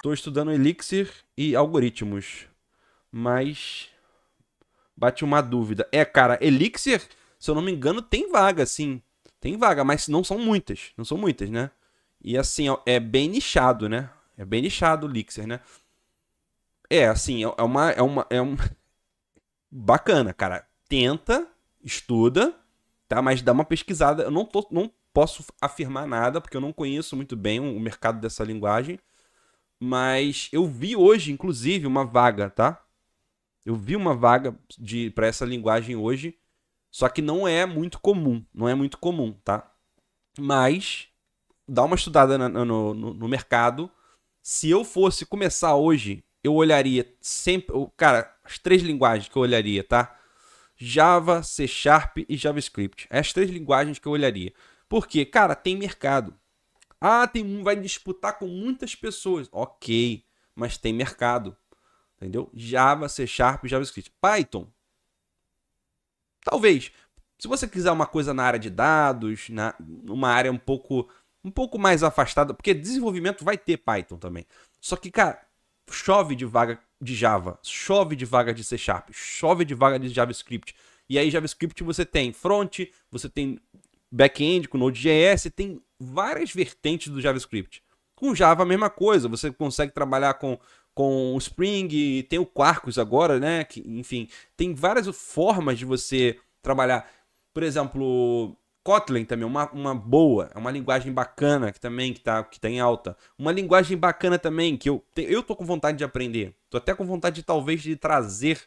Estou estudando Elixir e algoritmos, mas bate uma dúvida. É, cara, Elixir, se eu não me engano, tem vaga, sim. Tem vaga, mas não são muitas, não são muitas, né? E assim, é bem nichado, né? É bem nichado o Elixir, né? É, assim, é, é uma é uma é um bacana, cara. Tenta, estuda, tá? Mas dá uma pesquisada. Eu não tô, não posso afirmar nada porque eu não conheço muito bem o mercado dessa linguagem mas eu vi hoje, inclusive, uma vaga, tá? Eu vi uma vaga de para essa linguagem hoje, só que não é muito comum, não é muito comum, tá? Mas dá uma estudada no, no, no mercado. Se eu fosse começar hoje, eu olharia sempre, cara, as três linguagens que eu olharia, tá? Java, C Sharp e JavaScript. É as três linguagens que eu olharia. Porque, cara, tem mercado. Ah, tem um vai disputar com muitas pessoas. OK, mas tem mercado. Entendeu? Java, C Sharp, JavaScript. Python. Talvez. Se você quiser uma coisa na área de dados, na, numa área um pouco, um pouco mais afastada, porque desenvolvimento vai ter Python também. Só que, cara, chove de vaga de Java, chove de vaga de C Sharp, chove de vaga de JavaScript. E aí, JavaScript você tem front, você tem back-end com Node.js, tem várias vertentes do JavaScript. Com Java a mesma coisa, você consegue trabalhar com com o Spring, tem o Quarkus agora, né? Que, enfim, tem várias formas de você trabalhar. Por exemplo, Kotlin também, uma, uma boa, é uma linguagem bacana que também que tá, que tá em alta. Uma linguagem bacana também que eu, eu tô com vontade de aprender. Tô até com vontade de talvez de trazer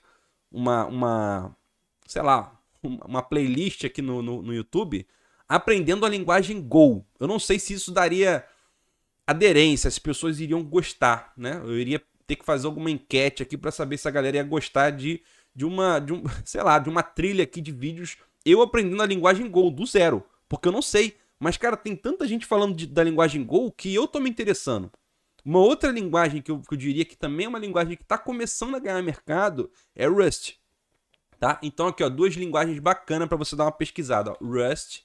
uma, uma sei lá, uma playlist aqui no, no, no YouTube aprendendo a linguagem Go. Eu não sei se isso daria aderência, se pessoas iriam gostar, né? Eu iria ter que fazer alguma enquete aqui para saber se a galera ia gostar de, de uma, de um, sei lá, de uma trilha aqui de vídeos eu aprendendo a linguagem Go do zero, porque eu não sei. Mas cara, tem tanta gente falando de, da linguagem Go que eu tô me interessando. Uma outra linguagem que eu, que eu diria que também é uma linguagem que está começando a ganhar mercado é Rust. Tá? Então aqui ó, duas linguagens bacanas para você dar uma pesquisada, ó, Rust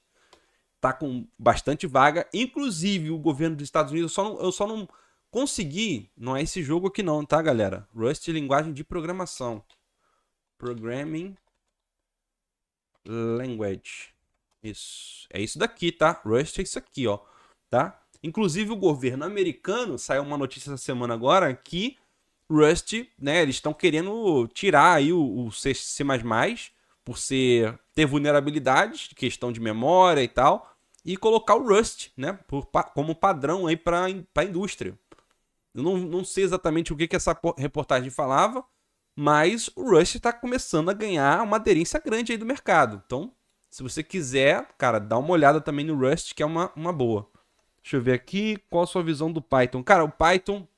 tá com bastante vaga. Inclusive, o governo dos Estados Unidos, eu só não, eu só não consegui. Não é esse jogo aqui, não, tá, galera? Rust linguagem de programação. Programming Language. Isso. É isso daqui, tá? Rust é isso aqui, ó. Tá? Inclusive, o governo americano saiu uma notícia essa semana agora que Rust, né? Eles estão querendo tirar aí o, o C, C por ser ter vulnerabilidades, questão de memória e tal, e colocar o Rust, né, por, como padrão aí para a indústria. Eu não, não sei exatamente o que, que essa reportagem falava, mas o Rust está começando a ganhar uma aderência grande aí do mercado. Então, se você quiser, cara, dá uma olhada também no Rust, que é uma, uma boa. Deixa eu ver aqui, qual a sua visão do Python? Cara, o Python,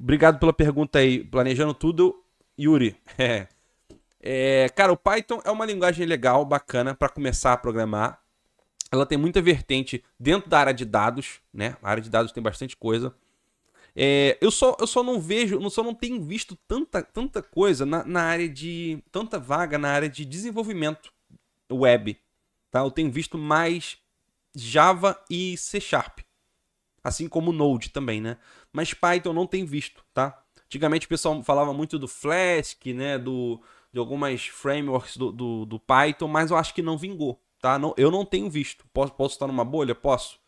obrigado pela pergunta aí, planejando tudo, Yuri. É. É, cara, o Python é uma linguagem legal, bacana para começar a programar. Ela tem muita vertente dentro da área de dados, né? A área de dados tem bastante coisa. É, eu, só, eu só não vejo, eu só não tenho visto tanta, tanta coisa na, na área de. tanta vaga na área de desenvolvimento web. Tá? Eu tenho visto mais Java e C Sharp. Assim como Node também, né? Mas Python não tem visto, tá? Antigamente o pessoal falava muito do Flask, né? Do, de algumas frameworks do, do, do, Python, mas eu acho que não vingou, tá? Não, eu não tenho visto. Posso, posso estar numa bolha? Posso.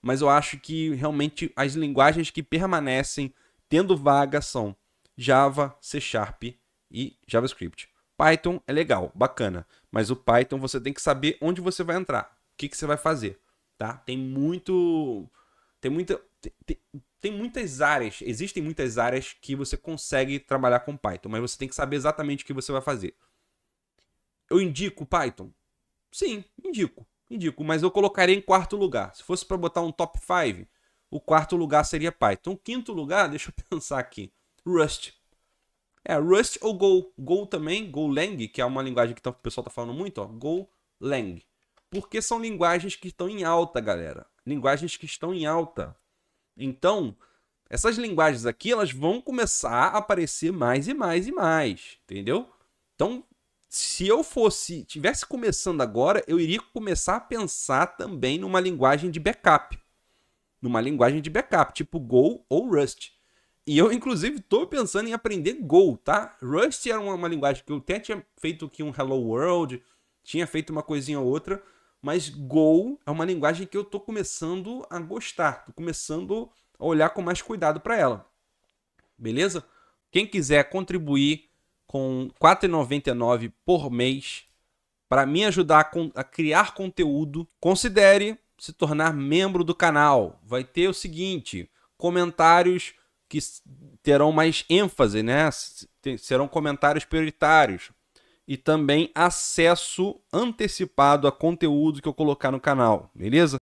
Mas eu acho que realmente as linguagens que permanecem tendo vaga são Java, C Sharp e JavaScript. Python é legal, bacana, mas o Python você tem que saber onde você vai entrar, o que, que você vai fazer, tá? Tem muito... Tem muita... Tem, tem, tem muitas áreas, existem muitas áreas que você consegue trabalhar com Python, mas você tem que saber exatamente o que você vai fazer. Eu indico Python? Sim, indico. Indico, mas eu colocaria em quarto lugar. Se fosse para botar um top 5, o quarto lugar seria Python. O quinto lugar, deixa eu pensar aqui, Rust. É, Rust ou Go. Go também, Golang, que é uma linguagem que tá, o pessoal tá falando muito, ó, Golang. Porque são linguagens que estão em alta, galera. Linguagens que estão em alta. Então, essas linguagens aqui, elas vão começar a aparecer mais e mais e mais, entendeu? Então, se eu fosse, tivesse começando agora, eu iria começar a pensar também numa linguagem de backup. Numa linguagem de backup, tipo Go ou Rust. E eu, inclusive, estou pensando em aprender Go, tá? Rust era uma, uma linguagem que eu até tinha feito aqui um Hello World, tinha feito uma coisinha ou outra, mas Go é uma linguagem que eu estou começando a gostar, estou começando a olhar com mais cuidado para ela. Beleza? Quem quiser contribuir com R$ 4,99 por mês para me ajudar a criar conteúdo, considere se tornar membro do canal. Vai ter o seguinte: comentários que terão mais ênfase, né? Serão comentários prioritários e também acesso antecipado a conteúdo que eu colocar no canal, beleza?